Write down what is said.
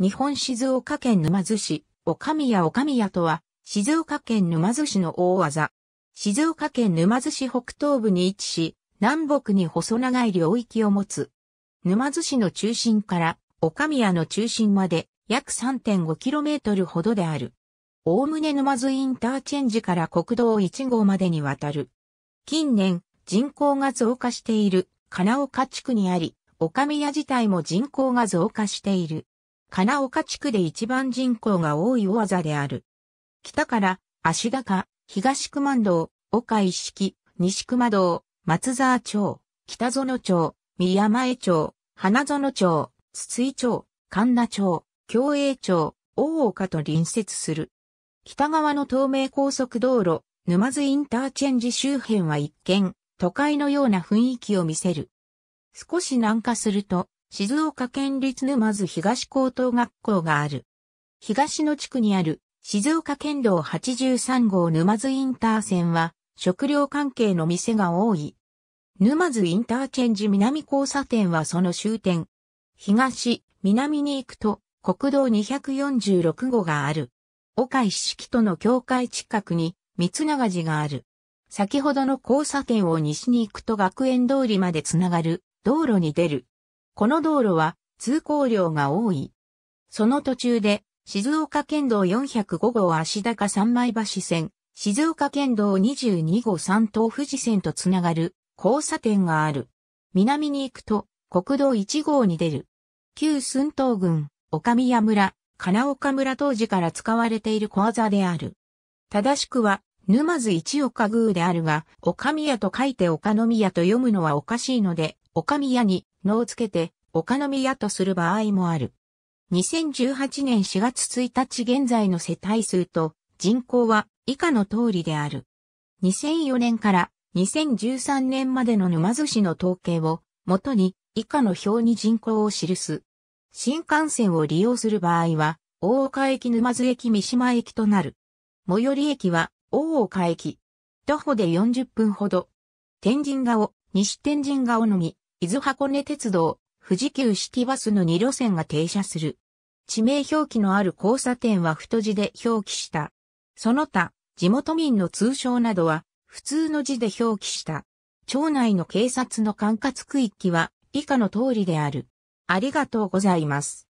日本静岡県沼津市、おかみやおかみやとは、静岡県沼津市の大技。静岡県沼津市北東部に位置し、南北に細長い領域を持つ。沼津市の中心から、おかみやの中心まで、約 3.5km ほどである。おおむね沼津インターチェンジから国道1号までにわたる。近年、人口が増加している、金岡地区にあり、おかみや自体も人口が増加している。金岡地区で一番人口が多い大技である。北から、足高、東熊道、岡一式、西熊道、松沢町、北園町、宮前町、花園町、筒井町、神田町、京栄町、大岡と隣接する。北側の東名高速道路、沼津インターチェンジ周辺は一見、都会のような雰囲気を見せる。少し南下すると、静岡県立沼津東高等学校がある。東の地区にある静岡県道83号沼津インター線は食料関係の店が多い。沼津インターチェンジ南交差点はその終点。東、南に行くと国道246号がある。岡一式との境界近くに三永寺がある。先ほどの交差点を西に行くと学園通りまでつながる道路に出る。この道路は通行量が多い。その途中で、静岡県道405号足高三枚橋線、静岡県道22号三東富士線とつながる交差点がある。南に行くと国道1号に出る。旧寸東郡、岡宮村、金岡村当時から使われている小技である。正しくは、沼津一岡宮であるが、岡宮と書いて岡宮と読むのはおかしいので、岡宮にのをつけて、岡の宮とする場合もある。2018年4月1日現在の世帯数と人口は以下の通りである。2004年から2013年までの沼津市の統計を元に以下の表に人口を記す。新幹線を利用する場合は、大岡駅沼津駅三島駅となる。最寄り駅は大岡駅。徒歩で40分ほど。天神顔、西天神顔のみ。伊豆箱根鉄道、富士急シティバスの2路線が停車する。地名表記のある交差点は太字で表記した。その他、地元民の通称などは、普通の字で表記した。町内の警察の管轄区域は、以下の通りである。ありがとうございます。